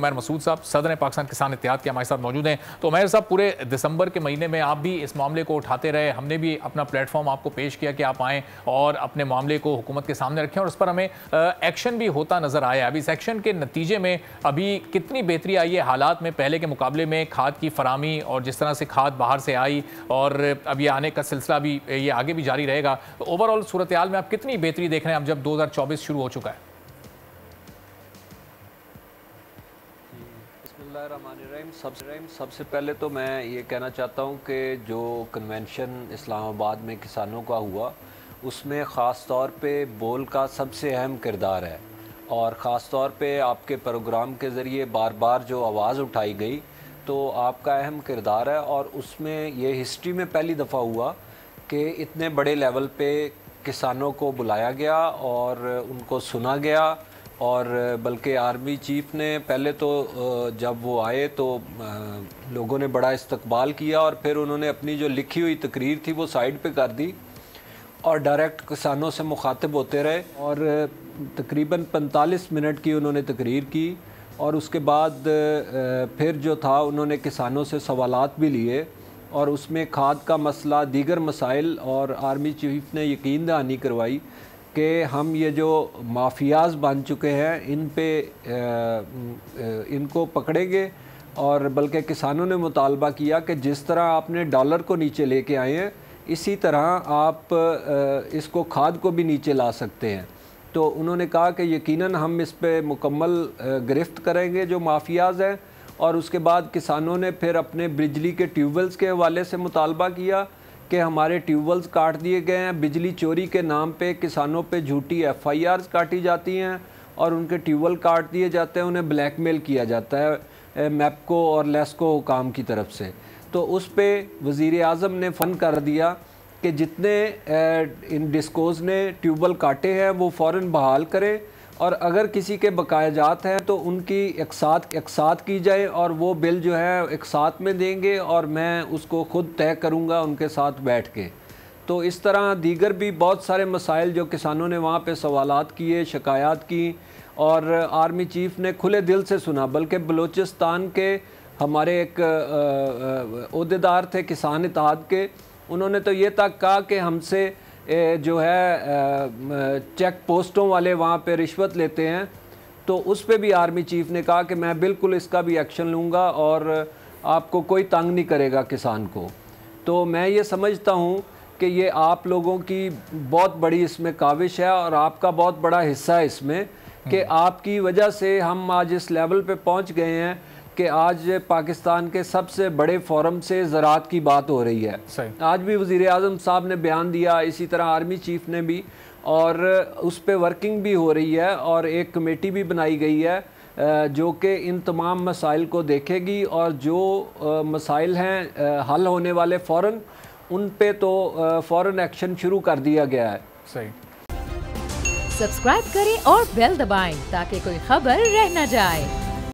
उमर मसूद साहब सदर पाकिस्तान किसान इतिहाद के हमारे साथ मौजूद हैं तो उमर साहब पूरे दिसंबर के महीने में आप भी इस मामले को उठाते रहे हमने भी अपना प्लेटफॉर्म आपको पेश किया कि आप आएँ और अपने मामले को हुकूमत के सामने रखें और उस पर हमें एक्शन भी होता नज़र आया अभी इस एक्शन के नतीजे में अभी कितनी बेहतरी आई है हालात में पहले के मुकाबले में खाद की फरहमी और जिस तरह से खाद बाहर से आई और अब ये आने का सिलसिला भी ये आगे भी जारी रहेगा तो ओवरऑल सूरत में आप कितनी बेहतरी देख रहे हैं अब जब दो शुरू हो चुका है सबसे सबसे पहले तो मैं ये कहना चाहता हूँ कि जो कन्वेंशन इस्लामाबाद में किसानों का हुआ उसमें ख़ास तौर पर बोल का सबसे अहम किरदार है और ख़ास तौर पर आपके प्रोग्राम के ज़रिए बार बार जो आवाज़ उठाई गई तो आपका अहम किरदार है और उसमें ये हिस्ट्री में पहली दफ़ा हुआ कि इतने बड़े लेवल पे किसानों को बुलाया गया और उनको सुना गया और बल्कि आर्मी चीफ ने पहले तो जब वो आए तो लोगों ने बड़ा इस्तकबाल किया और फिर उन्होंने अपनी जो लिखी हुई तकरीर थी वो साइड पे कर दी और डायरेक्ट किसानों से मुखातब होते रहे और तकरीबन 45 मिनट की उन्होंने तकरीर की और उसके बाद फिर जो था उन्होंने किसानों से सवाल भी लिए और उसमें खाद का मसला दीगर मसाइल और आर्मी चीफ ने यकीन दहानी करवाई कि हम ये जो माफियाज बन चुके हैं इन पे इनको पकड़ेंगे और बल्कि किसानों ने मुतालबा किया कि जिस तरह आपने डॉलर को नीचे लेके आए हैं इसी तरह आप इसको खाद को भी नीचे ला सकते हैं तो उन्होंने कहा कि यकीनन हम इस पर मुकम्मल गिरफ्त करेंगे जो माफियाज हैं और उसके बाद किसानों ने फिर अपने बिजली के ट्यूबवेल्स के हवाले से मुतालबा किया कि हमारे ट्यूबवेल्स काट दिए गए हैं बिजली चोरी के नाम पे किसानों पे झूठी एफआईआर्स काटी जाती हैं और उनके ट्यूबवेल काट दिए जाते हैं उन्हें ब्लैकमेल किया जाता है मैपको और लेस्को काम की तरफ से तो उस पर वज़ी अजम ने फ़न कर दिया कि जितने इन डिस्कोज ने ट्यूबवेल काटे हैं वो फ़ौर बहाल करें और अगर किसी के जात हैं तो उनकी एकसाथ एकसाथ की जाए और वो बिल जो है एक साथ में देंगे और मैं उसको ख़ुद तय करूँगा उनके साथ बैठ के तो इस तरह दीगर भी बहुत सारे मसाइल जो किसानों ने वहाँ पे सवालात किए शिकायत की और आर्मी चीफ़ ने खुले दिल से सुना बल्कि बलूचिस्तान के हमारे एक अहदेदार थे किसान इतिहाद के उन्होंने तो ये तक कहा कि हमसे जो है चेक पोस्टों वाले वहाँ पे रिश्वत लेते हैं तो उस पर भी आर्मी चीफ ने कहा कि मैं बिल्कुल इसका भी एक्शन लूँगा और आपको कोई तंग नहीं करेगा किसान को तो मैं ये समझता हूँ कि ये आप लोगों की बहुत बड़ी इसमें काविश है और आपका बहुत बड़ा हिस्सा है इसमें कि हम्म। आपकी वजह से हम आज इस लेवल पर पहुँच गए हैं कि आज पाकिस्तान के सबसे बड़े फोरम से ज़रात की बात हो रही है आज भी वज़ी अजम साहब ने बयान दिया इसी तरह आर्मी चीफ ने भी और उस पर वर्किंग भी हो रही है और एक कमेटी भी बनाई गई है जो कि इन तमाम मसाइल को देखेगी और जो मसाइल हैं हल होने वाले फ़ौर उन पे तो फ़ौर एक्शन शुरू कर दिया गया है सही सब्सक्राइब करें और बेल दबाएं ताकि कोई खबर रह न जाए